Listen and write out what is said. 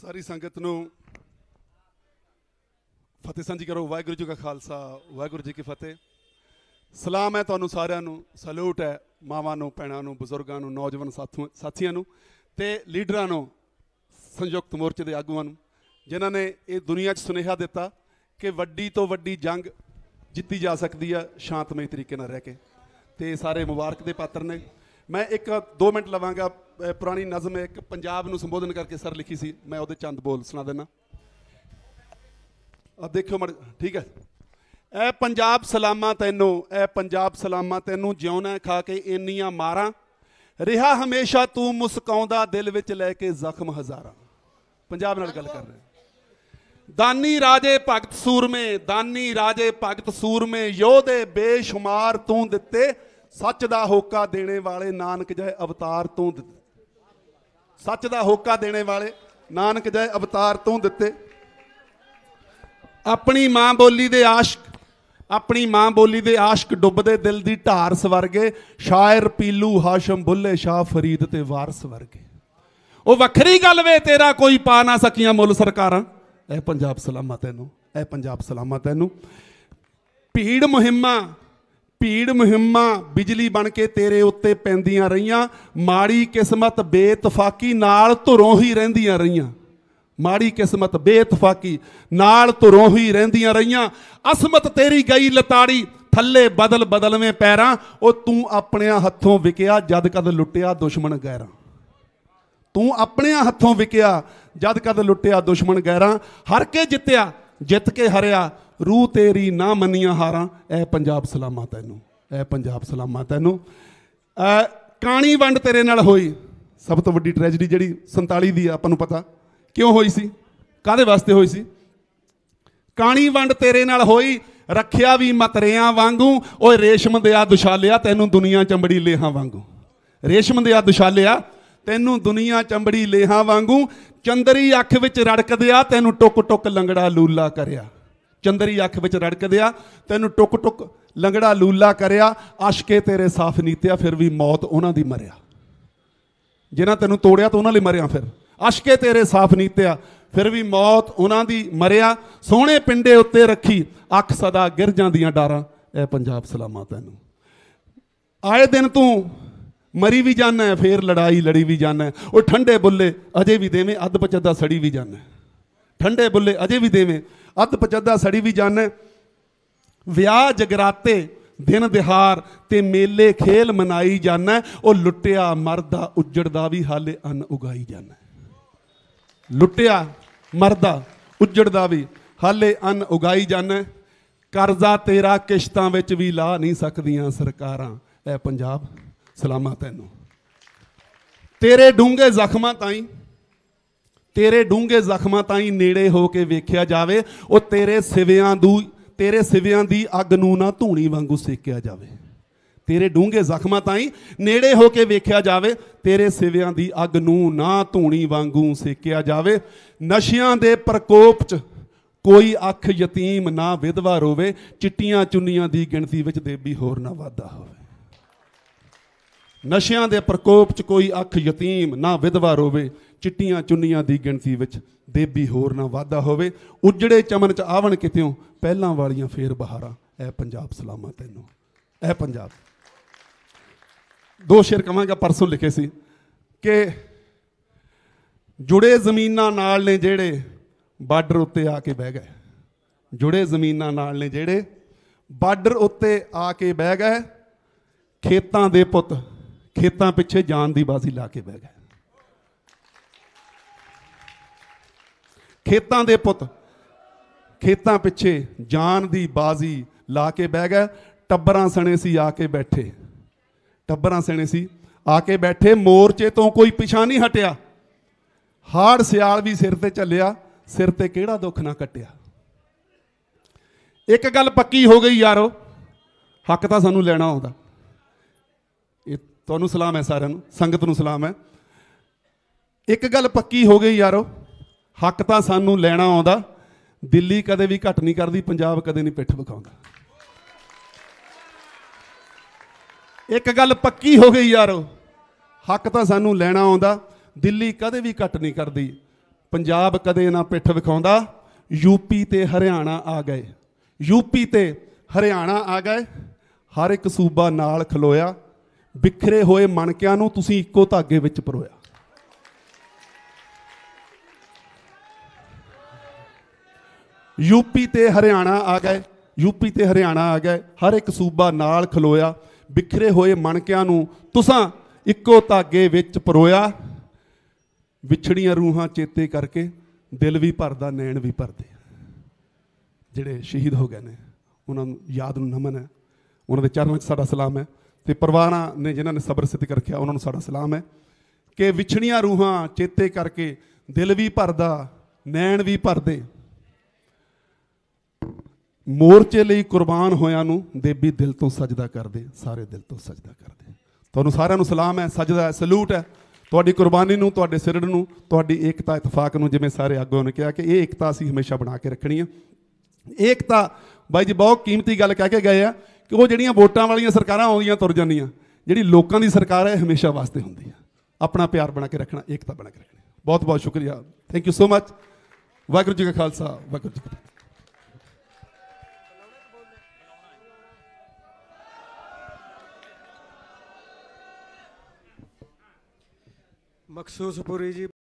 ਸਾਰੀ ਸੰਗਤ ਨੂੰ ਫਤਿਹ ਸਾਂਝੀ ਕਰੋ ਵਾਹਿਗੁਰੂ ਜੀ ਕਾ ਖਾਲਸਾ ਵਾਹਿਗੁਰੂ ਜੀ ਕੀ ਫਤਿਹ ਸਲਾਮ ਹੈ ਤੁਹਾਨੂੰ ਸਾਰਿਆਂ ਨੂੰ ਸਲੂਟ ਹੈ ਮਾਵਾਂ ਨੂੰ ਪੈਣਾ ਨੂੰ ਬਜ਼ੁਰਗਾਂ ਨੂੰ ਨੌਜਵਾਨ ਸਾਥੀਆਂ ਨੂੰ ਤੇ ਲੀਡਰਾਂ ਨੂੰ ਸੰਯੁਕਤ ਮੋਰਚੇ ਦੇ ਆਗੂਆਂ ਨੂੰ ਜਿਨ੍ਹਾਂ ਨੇ ਇਹ ਦੁਨੀਆ 'ਚ ਸੁਨੇਹਾ ਦਿੱਤਾ ਕਿ ਵੱਡੀ ਤੋਂ ਵੱਡੀ ਜੰਗ ਜਿੱਤੀ ਜਾ ਸਕਦੀ ਆ ਸ਼ਾਂਤਮਈ ਤਰੀਕੇ ਨਾਲ ਰਹਿ ਕੇ ਤੇ ਸਾਰੇ ਮੁਬਾਰਕ ਦੇ ਪਾਤਰ ਨੇ ਮੈਂ ਇੱਕ 2 ਮਿੰਟ ਲਵਾਂਗਾ ਪੁਰਾਣੀ ਨਜ਼ਮ ਇੱਕ ਪੰਜਾਬ ਨੂੰ ਸੰਬੋਧਨ ਕਰਕੇ ਸਰ ਲਿਖੀ ਸੀ ਮੈਂ ਉਹਦੇ ਚੰਦ ਬੋਲ ਸੁਣਾ ਦੇਣਾ ਆ ਦੇਖਿਓ ਮੜ ਠੀਕ ਹੈ ਐ ਪੰਜਾਬ ਸਲਾਮਾਂ ਤੈਨੂੰ ਐ ਪੰਜਾਬ ਸਲਾਮਾਂ ਤੈਨੂੰ ਜਿਉਣਾ ਖਾ ਕੇ ਇੰਨੀਆਂ ਮਾਰਾਂ ਰਿਹਾ ਹਮੇਸ਼ਾ ਤੂੰ ਮੁਸਕਾਉਂਦਾ ਦਿਲ ਵਿੱਚ ਲੈ ਕੇ ਜ਼ਖਮ ਹਜ਼ਾਰਾਂ ਪੰਜਾਬ ਨਾਲ ਗੱਲ ਕਰ ਰਿਹਾ ਦਾਨੀ ਰਾਜੇ ਭਗਤ ਸੂਰਮੇ ਦਾਨੀ ਰਾਜੇ ਭਗਤ ਸੂਰਮੇ ਯੋਧੇ ਬੇਸ਼ੁਮਾਰ ਤੂੰ ਦਿੱਤੇ ਸੱਚ ਦਾ ਹੋਕਾ ਦੇਣੇ ਵਾਲੇ ਨਾਨਕ ਜੈ ਅਵਤਾਰ ਤੋਂ ਸੱਚ ਦਾ ਹੋਕਾ ਦੇਣੇ ਵਾਲੇ ਨਾਨਕ ਜੈ ਅਵਤਾਰ ਤੋਂ ਦਿੱਤੇ ਆਪਣੀ ਮਾਂ ਬੋਲੀ ਦੇ ਆਸ਼ਕ ਆਪਣੀ ਮਾਂ ਬੋਲੀ ਦੇ ਆਸ਼ਕ ਡੁੱਬਦੇ ਦਿਲ ਦੀ ਢਾਰ ਸਵਰਗੇ ਸ਼ਾਇਰ ਪੀਲੂ ਹਾਸ਼ਮ ਬੁੱਲੇ ਸ਼ਾਹ ਫਰੀਦ ਤੇ ਵਾਰਸ ਵਰਗੇ ਉਹ ਵੱਖਰੀ ਗੱਲ ਵੇ ਤੇਰਾ ਕੋਈ ਪਾ ਨਾ ਸਕੀਆਂ ਮੁੱਲ ਸਰਕਾਰਾਂ ਐ ਪੰਜਾਬ ਸਲਾਮਾ ਤੈਨੂੰ ਐ ਪੰਜਾਬ ਸਲਾਮਾ ਤੈਨੂੰ ਭੀੜ ਮੁਹਿੰਮਾ ਪੀੜ ਮਹਿਮਾ ਬਿਜਲੀ ਬਣ ਕੇ ਤੇਰੇ ਉੱਤੇ ਪੈਂਦੀਆਂ ਰਹੀਆਂ ਮਾੜੀ ਕਿਸਮਤ ਬੇਤਫਾਕੀ ਨਾਲ ਧੁਰੋਂ ਹੀ ਰਹਿੰਦੀਆਂ ਰਹੀਆਂ ਮਾੜੀ ਕਿਸਮਤ ਬੇਤਫਾਕੀ ਨਾਲ ਧੁਰੋਂ ਹੀ ਰਹਿੰਦੀਆਂ ਰਹੀਆਂ ਅਸਮਤ ਤੇਰੀ ਗਈ ਲਤਾੜੀ ਥੱਲੇ ਬਦਲ ਬਦਲਵੇਂ ਪੈਰਾਂ ਉਹ ਤੂੰ ਆਪਣਿਆਂ ਹੱਥੋਂ ਵਿਕਿਆ ਜਦ ਕਦ ਲੁੱਟਿਆ ਦੁਸ਼ਮਣ ਗੈਰਾਂ ਤੂੰ ਆਪਣਿਆਂ ਹੱਥੋਂ ਵਿਕਿਆ ਜਦ ਕਦ ਲੁੱਟਿਆ ਦੁਸ਼ਮਣ ਗੈਰਾਂ ਹਰ ਕੇ ਜਿੱਤਿਆ ਜਿੱਤ ਕੇ ਹਰਿਆ ਰੂਹ ਤੇਰੀ ਨਾ ਮੰਨੀਆਂ ਹਾਰਾਂ ਐ ਪੰਜਾਬ ਸਲਾਮਾ ਤੈਨੂੰ ਐ ਪੰਜਾਬ ਸਲਾਮਾ ਤੈਨੂੰ ਕਾਣੀ ਵੰਡ ਤੇਰੇ ਨਾਲ ਹੋਈ ਸਭ ਤੋਂ ਵੱਡੀ ਟ੍ਰੈਜੇਡੀ ਜਿਹੜੀ 47 ਦੀ ਆਪਾਂ ਨੂੰ ਪਤਾ ਕਿਉਂ ਹੋਈ ਸੀ ਕਾਦੇ ਵਾਸਤੇ ਹੋਈ ਸੀ ਕਾਣੀ ਵੰਡ ਤੇਰੇ ਨਾਲ ਹੋਈ ਰੱਖਿਆ ਵੀ ਮਤਰਿਆਂ ਵਾਂਗੂ ਓਏ ਰੇਸ਼ਮ ਦੇ ਆ ਦੁਸ਼ਾਲਿਆ ਤੈਨੂੰ ਦੁਨੀਆ ਚੰਬੜੀ ਲੇਹਾਂ ਵਾਂਗੂ ਰੇਸ਼ਮ ਦੇ ਆ ਦੁਸ਼ਾਲਿਆ ਤੈਨੂੰ ਦੁਨੀਆ ਚੰਬੜੀ ਲੇਹਾਂ ਵਾਂਗੂ ਚੰਦਰੀ ਅੱਖ ਵਿੱਚ ਰੜਕਦਿਆ ਤੈਨੂੰ ਟੁੱਕ ਟੁੱਕ ਲੰਗੜਾ ਲੂਲਾ ਕਰਿਆ ਚੰਦਰੀ ਅੱਖ ਵਿੱਚ ਰੜਕਦੇ ਆ ਤੈਨੂੰ ਟੁਕ ਟੁਕ ਲੰਗੜਾ ਲੂਲਾ ਕਰਿਆ ਅਸ਼ਕੇ ਤੇਰੇ ਸਾਫ ਨੀਤਿਆ ਫਿਰ ਵੀ ਮੌਤ ਉਹਨਾਂ ਦੀ ਮਰਿਆ ਜਿਨ੍ਹਾਂ ਤੈਨੂੰ ਤੋੜਿਆ ਤਾਂ ਉਹਨਾਂ ਲਈ ਮਰਿਆ ਫਿਰ ਅਸ਼ਕੇ ਤੇਰੇ ਸਾਫ ਨੀਤਿਆ ਫਿਰ ਵੀ ਮੌਤ ਉਹਨਾਂ ਦੀ ਮਰਿਆ ਸੋਹਣੇ ਪਿੰਡੇ ਉੱਤੇ ਰੱਖੀ ਅੱਖ ਸਦਾ ਗਿਰ ਜਾਂਦੀਆਂ ਡਾਰਾਂ ਇਹ ਪੰਜਾਬ ਸਲਾਮਾ ਤੈਨੂੰ ਆਏ ਦਿਨ ਤੂੰ ਮਰੀ ਵੀ ਜਾਣਾ ਫੇਰ ਲੜਾਈ ਲੜੀ ਵੀ ਜਾਣਾ ਉਹ ਠੰਡੇ ਬੁੱਲੇ ਅਜੇ ਵੀ ਦੇਵੇਂ ਅੱਧ ਪਚੱਦਾ ਸੜੀ ਵੀ ਜਾਣਾ ਠੰਡੇ ਬੁੱਲੇ ਅਜੇ ਵੀ ਦੇਵੇਂ ਅੱਧ ਪਚੱਦਾ ਸੜੀ ਵੀ ਜਾਣਾ ਵਿਆਹ ਜਗਰਾਤੇ ਦਿਨ ਦਿਹਾਰ ਤੇ ਮੇਲੇ ਖੇਲ ਮਨਾਈ ਜਾਣਾ ਉਹ ਲੁੱਟਿਆ ਮਰਦਾ ਉੱਜੜਦਾ ਵੀ ਹਾਲੇ ਅੰਨ ਉਗਾਈ ਜਾਣਾ ਲੁੱਟਿਆ ਮਰਦਾ ਉੱਜੜਦਾ ਵੀ ਹਾਲੇ ਅੰਨ ਉਗਾਈ ਜਾਣਾ ਕਰਜ਼ਾ ਤੇਰਾ ਕਿਸ਼ਤਾਂ ਵਿੱਚ ਵੀ ਲਾ ਨਹੀਂ ਸਕਦੀਆਂ ਸਰਕਾਰਾਂ ਐ ਪੰਜਾਬ ਸਲਾਮਾ ਤੈਨੂੰ ਤੇਰੇ ਡੂੰਗੇ ਜ਼ਖਮਾਂ ਤਾਈਂ ਤੇਰੇ ਡੂੰਘੇ ਜ਼ਖਮਾਂ ਤਾਈਂ ਨੇੜੇ ਹੋ ਕੇ ਵੇਖਿਆ ਜਾਵੇ ਉਹ ਤੇਰੇ ਸਿਵਿਆਂ ਦੂ ਤੇਰੇ ਸਿਵਿਆਂ ਦੀ ਅੱਗ ਨੂੰ ਨਾ ਧੂਣੀ ਵਾਂਗੂ ਸੇਕਿਆ ਜਾਵੇ ਤੇਰੇ ਡੂੰਘੇ ਜ਼ਖਮਾਂ ਤਾਈਂ ਨੇੜੇ ਹੋ ਕੇ ਵੇਖਿਆ ਜਾਵੇ ਤੇਰੇ ਸਿਵਿਆਂ ਦੀ ਅੱਗ ਨੂੰ ਨਾ ਧੂਣੀ ਵਾਂਗੂ ਸੇਕਿਆ ਜਾਵੇ ਨਸ਼ਿਆਂ ਦੇ ਪ੍ਰਕੋਪ 'ਚ ਕੋਈ ਅੱਖ ਯਤੀਮ ਨਾ ਵਿਧਵਾ ਰੋਵੇ ਚਿੱਟੀਆਂ ਚੁੰਨੀਆਂ ਦੀ ਗਿਣਤੀ ਵਿੱਚ ਦੇਬੀ ਹੋਰ ਨਾ ਵਾਦਾ ਹੋਵੇ ਨਸ਼ਿਆਂ ਦੇ ਪ੍ਰਕੋਪ 'ਚ ਕੋਈ ਅੱਖ ਯਤੀਮ ਨਾ ਵਿਧਵਾ ਰੋਵੇ ਚਿੱਟੀਆਂ ਚੁੰਨੀਆਂ ਦੀ ਗਿਣਤੀ ਵਿੱਚ ਦੇਬੀ ਹੋਰ ਨਾ ਵਾਧਾ ਹੋਵੇ ਉਜੜੇ ਚਮਨ ਚ ਆਵਣ ਕਿਤਿਓਂ ਪਹਿਲਾਂ ਵਾਲੀਆਂ ਫੇਰ ਬਹਾਰਾਂ ਐ ਪੰਜਾਬ ਸਲਾਮਾ ਤੈਨੂੰ ਐ ਪੰਜਾਬ ਦੋ ਸ਼ੇਰ ਕਵਾਂਗਾ ਪਰਸੋਂ ਲਿਖੇ ਸੀ ਕਿ ਜੁੜੇ ਜ਼ਮੀਨਾਂ ਨਾਲ ਨੇ ਜਿਹੜੇ ਬਾਰਡਰ ਉੱਤੇ ਆ ਕੇ ਬਹਿ ਗਏ ਜੁੜੇ ਜ਼ਮੀਨਾਂ ਨਾਲ ਨੇ ਜਿਹੜੇ ਬਾਰਡਰ ਉੱਤੇ ਆ ਕੇ ਬਹਿ ਗਏ ਖੇਤਾਂ ਦੇ ਪੁੱਤ ਖੇਤਾਂ ਪਿੱਛੇ ਜਾਨ ਦੀ ਬਾਜ਼ੀ ਲਾ ਕੇ ਬਹਿ ਗਏ ਖੇਤਾਂ ਦੇ ਪੁੱਤ ਖੇਤਾਂ ਪਿੱਛੇ ਜਾਨ ਦੀ ਬਾਜ਼ੀ ਲਾ ਕੇ ਬਹਿ ਗਏ ਟੱਬਰਾਂ ਸਣੇ ਸੀ ਆ ਕੇ ਬੈਠੇ ਟੱਬਰਾਂ ਸਣੇ ਸੀ ਆ ਕੇ ਬੈਠੇ ਮੋਰਚੇ ਤੋਂ ਕੋਈ ਪਿਛਾ ਨਹੀਂ ਹਟਿਆ ਹਾੜ ਸਿਆਲ ਵੀ ਸਿਰ ਤੇ ਚੱਲਿਆ ਸਿਰ ਤੇ ਕਿਹੜਾ ਦੁੱਖ ਨਾ ਕੱਟਿਆ ਇੱਕ ਗੱਲ ਪੱਕੀ ਹੋ ਗਈ ਯਾਰੋ ਹੱਕ ਤਾਂ ਸਾਨੂੰ ਲੈਣਾ ਆਉਂਦਾ ਇਹ ਤੁਹਾਨੂੰ ਸਲਾਮ ਹੈ ਸਾਰਿਆਂ ਨੂੰ ਸੰਗਤ ਨੂੰ ਸਲਾਮ ਹੈ ਇੱਕ ਗੱਲ ਪੱਕੀ ਹੋ ਗਈ ਯਾਰੋ ਹੱਕ ਤਾਂ ਸਾਨੂੰ ਲੈਣਾ ਆਉਂਦਾ ਦਿੱਲੀ ਕਦੇ ਵੀ ਘਟ ਨਹੀਂ ਕਰਦੀ ਪੰਜਾਬ ਕਦੇ ਨਹੀਂ ਪਿੱਠ ਵਿਖਾਉਂਦਾ ਇੱਕ ਗੱਲ ਪੱਕੀ ਹੋ ਗਈ ਯਾਰ ਹੱਕ ਤਾਂ ਸਾਨੂੰ ਲੈਣਾ ਆਉਂਦਾ ਦਿੱਲੀ ਕਦੇ ਵੀ ਘਟ ਨਹੀਂ ਕਰਦੀ ਪੰਜਾਬ ਕਦੇ ਨਾ ਪਿੱਠ ਵਿਖਾਉਂਦਾ ਯੂਪੀ ਤੇ ਹਰਿਆਣਾ ਆ ਗਏ ਯੂਪੀ ਤੇ ਹਰਿਆਣਾ ਆ ਗਏ ਹਰ ਇੱਕ ਸੂਬਾ ਨਾਲ ਖਲੋਇਆ ਵਿਖਰੇ ਹੋਏ ਮਣਕਿਆਂ ਨੂੰ ਤੁਸੀਂ ਇੱਕੋ ਧਾਗੇ ਵਿੱਚ ਪਰੋਇਆ ਯੂਪੀ ਤੇ ਹਰਿਆਣਾ ਆ ਗਏ ਯੂਪੀ ਤੇ ਹਰਿਆਣਾ ਆ ਗਏ ਹਰ ਇੱਕ ਸੂਬਾ ਨਾਲ ਖਲੋਇਆ ਵਿਖਰੇ ਹੋਏ ਮਣਕਿਆਂ ਨੂੰ ਤੁਸਾਂ ਇੱਕੋ ਧਾਗੇ ਵਿੱਚ ਪਰੋਇਆ ਵਿਛੜੀਆਂ ਰੂਹਾਂ ਚੇਤੇ ਕਰਕੇ ਦਿਲ ਵੀ ਭਰਦਾ ਨੈਣ ਵੀ ਭਰਦੇ ਜਿਹੜੇ ਸ਼ਹੀਦ ਹੋ ਗਏ ਨੇ ਉਹਨਾਂ ਨੂੰ ਯਾਦ ਨੂੰ ਨਮਨ ਹੈ ਉਹਨਾਂ ਦੇ ਚਰਨਾਂ 'ਚ ਸਾਡਾ ਸਲਾਮ ਹੈ ਤੇ ਪਰਵਾਨਾ ਨੇ ਜਿਨ੍ਹਾਂ ਨੇ ਸਬਰ ਸਿੱਧ ਰੱਖਿਆ ਉਹਨਾਂ ਨੂੰ ਸਾਡਾ ਸਲਾਮ ਹੈ ਕਿ ਵਿਛੜੀਆਂ ਰੂਹਾਂ ਚੇਤੇ ਕਰਕੇ ਦਿਲ ਵੀ ਭਰਦਾ ਨੈਣ ਵੀ ਭਰਦੇ ਮੋਰਚੇ ਲਈ ਕੁਰਬਾਨ ਹੋਇਆਂ ਨੂੰ ਦੇਬੀ ਦਿਲ ਤੋਂ ਸਜਦਾ ਕਰਦੇ ਸਾਰੇ ਦਿਲ ਤੋਂ ਸਜਦਾ ਕਰਦੇ ਤੁਹਾਨੂੰ ਸਾਰਿਆਂ ਨੂੰ ਸਲਾਮ ਹੈ ਸਜਦਾ ਹੈ ਸਲੂਟ ਹੈ ਤੁਹਾਡੀ ਕੁਰਬਾਨੀ ਨੂੰ ਤੁਹਾਡੇ ਸਿਰੜ ਨੂੰ ਤੁਹਾਡੀ ਏਕਤਾ ਇਤਫਾਕ ਨੂੰ ਜਿਵੇਂ ਸਾਰੇ ਆਗੂਆਂ ਨੇ ਕਿਹਾ ਕਿ ਇਹ ਏਕਤਾ ਅਸੀਂ ਹਮੇਸ਼ਾ ਬਣਾ ਕੇ ਰੱਖਣੀ ਹੈ ਏਕਤਾ ਬਾਈ ਜੀ ਬਹੁਤ ਕੀਮਤੀ ਗੱਲ ਕਹਿ ਕੇ ਗਏ ਆ ਕਿ ਉਹ ਜਿਹੜੀਆਂ ਵੋਟਾਂ ਵਾਲੀਆਂ ਸਰਕਾਰਾਂ ਆਉਂਦੀਆਂ ਤੁਰ ਜਾਂਦੀਆਂ ਜਿਹੜੀ ਲੋਕਾਂ ਦੀ ਸਰਕਾਰ ਹੈ ਹਮੇਸ਼ਾ ਵਾਸਤੇ ਹੁੰਦੀ ਹੈ ਆਪਣਾ ਪਿਆਰ ਬਣਾ ਕੇ ਰੱਖਣਾ ਏਕਤਾ ਬਣਾ ਕੇ ਰੱਖਣੀ ਬਹੁਤ ਬਹੁਤ ਸ਼ੁਕਰੀਆ thank you so much Waheguru ji ਕਾ ਖਾਲਸਾ ਵਾਹਿਗੁਰੂ ਜੀ ਕੀ ਫਤਿਹ ਮਖਸੂਸਪੁਰੀ ਜੀ